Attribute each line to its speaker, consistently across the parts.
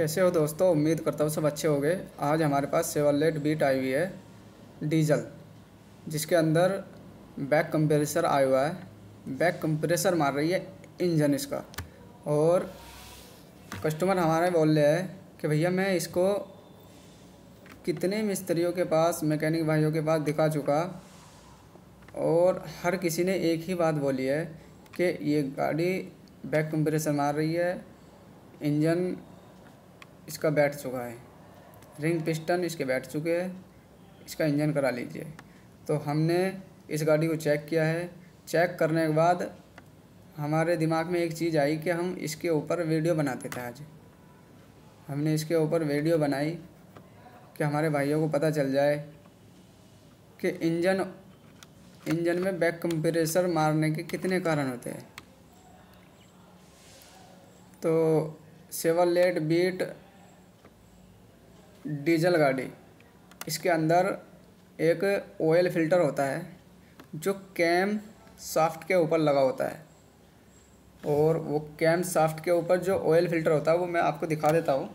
Speaker 1: कैसे हो दोस्तों उम्मीद करता हूँ सब अच्छे हो गए आज हमारे पास सेवलेट बीट आई हुई है डीजल जिसके अंदर बैक कंप्रेसर आया हुआ है बैक कंप्रेसर मार रही है इंजन इसका और कस्टमर हमारे बोल रहे हैं कि भैया मैं इसको कितने मिस्त्रियों के पास मैकेनिक भाइयों के पास दिखा चुका और हर किसी ने एक ही बात बोली है कि ये गाड़ी बैक कंप्रेसर मार रही है इंजन इसका बैठ चुका है रिंग पिस्टन इसके बैठ चुके हैं इसका इंजन करा लीजिए तो हमने इस गाड़ी को चेक किया है चेक करने के बाद हमारे दिमाग में एक चीज़ आई कि हम इसके ऊपर वीडियो बनाते थे आज हमने इसके ऊपर वीडियो बनाई कि हमारे भाइयों को पता चल जाए कि इंजन इंजन में बैक कंप्रेसर मारने के कितने कारण होते हैं तो सेवल लेट बीट डीजल गाड़ी इसके अंदर एक ऑयल फिल्टर होता है जो कैम साफ्ट के ऊपर लगा होता है और वो कैम साफ्ट के ऊपर जो ऑयल फिल्टर होता है वो मैं आपको दिखा देता हूँ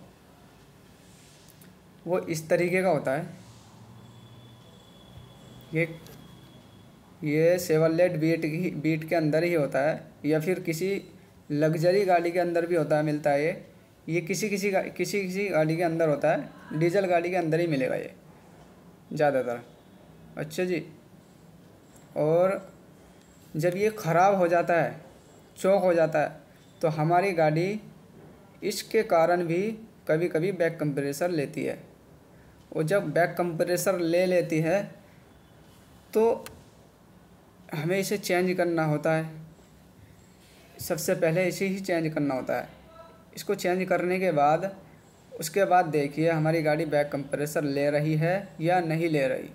Speaker 1: वो इस तरीके का होता है ये ये सेवलेट बीट बीट के अंदर ही होता है या फिर किसी लग्जरी गाड़ी के अंदर भी होता है मिलता है ये ये किसी किसी किसी किसी गाड़ी के अंदर होता है डीजल गाड़ी के अंदर ही मिलेगा ये ज़्यादातर अच्छा जी और जब ये ख़राब हो जाता है चौक हो जाता है तो हमारी गाड़ी इसके कारण भी कभी कभी बैक कंप्रेसर लेती है और जब बैक कंप्रेसर ले लेती है तो हमें इसे चेंज करना होता है सबसे पहले इसे ही चेंज करना होता है इसको चेंज करने के बाद उसके बाद देखिए हमारी गाड़ी बैक कंप्रेसर ले रही है या नहीं ले रही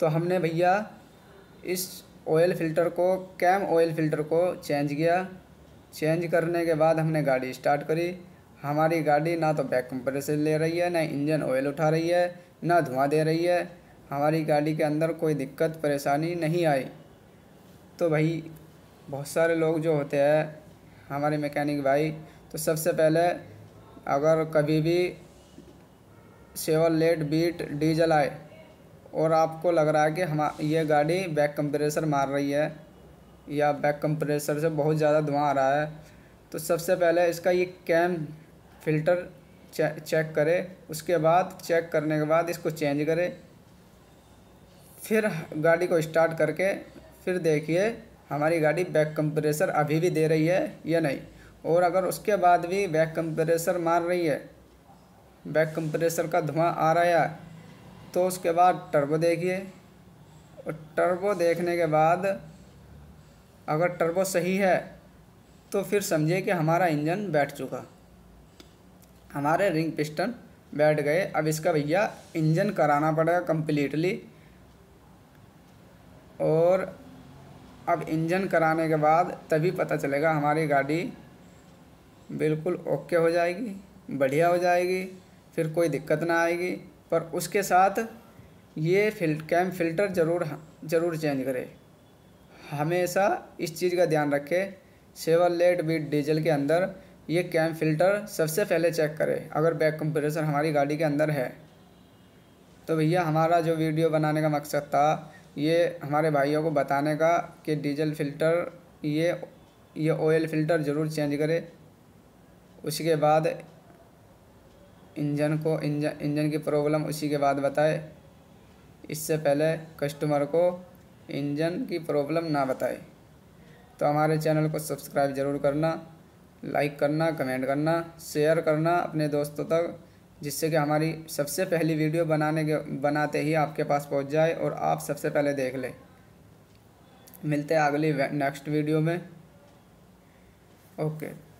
Speaker 1: तो हमने भैया इस ऑयल फ़िल्टर को कैम ऑयल फ़िल्टर को चेंज किया चेंज करने के बाद हमने गाड़ी स्टार्ट करी हमारी गाड़ी ना तो बैक कंप्रेसर ले रही है ना इंजन ऑयल उठा रही है ना धुआं दे रही है हमारी गाड़ी के अंदर कोई दिक्कत परेशानी नहीं आई तो भाई बहुत सारे लोग जो होते हैं हमारे मैकेनिक भाई तो सबसे पहले अगर कभी भी लेट बीट डीजल आए और आपको लग रहा है कि हम ये गाड़ी बैक कंप्रेसर मार रही है या बैक कंप्रेसर से बहुत ज़्यादा धुआं आ रहा है तो सबसे पहले इसका ये कैम फिल्टर चेक करें उसके बाद चेक करने के बाद इसको चेंज करें फिर गाड़ी को स्टार्ट करके फिर देखिए हमारी गाड़ी बैक कंप्रेसर अभी भी दे रही है या नहीं और अगर उसके बाद भी बैक कंप्रेसर मार रही है बैक कंप्रेसर का धुआं आ रहा है तो उसके बाद टर्बो देखिए और टर्बो देखने के बाद अगर टर्बो सही है तो फिर समझिए कि हमारा इंजन बैठ चुका हमारे रिंग पिस्टन बैठ गए अब इसका भैया इंजन कराना पड़ेगा कम्प्लीटली और अब इंजन कराने के बाद तभी पता चलेगा हमारी गाड़ी बिल्कुल ओके हो जाएगी बढ़िया हो जाएगी फिर कोई दिक्कत ना आएगी पर उसके साथ ये फिल कैम फिल्टर ज़रूर ज़रूर चेंज करें हमेशा इस चीज़ का ध्यान रखें सेवन लेट बीट डीजल के अंदर ये कैम फिल्टर सबसे पहले चेक करें अगर बैक कंप्रेसर हमारी गाड़ी के अंदर है तो भैया हमारा जो वीडियो बनाने का मकसद था ये हमारे भाइयों को बताने का कि डीजल फ़िल्टर ये ये ऑयल फ़िल्टर ज़रूर चेंज करें उसी के बाद इंजन को इंजन इंजन की प्रॉब्लम उसी के बाद बताए इससे पहले कस्टमर को इंजन की प्रॉब्लम ना बताए तो हमारे चैनल को सब्सक्राइब ज़रूर करना लाइक करना कमेंट करना शेयर करना अपने दोस्तों तक जिससे कि हमारी सबसे पहली वीडियो बनाने के बनाते ही आपके पास पहुंच जाए और आप सबसे पहले देख लें मिलते हैं अगली नेक्स्ट वीडियो में ओके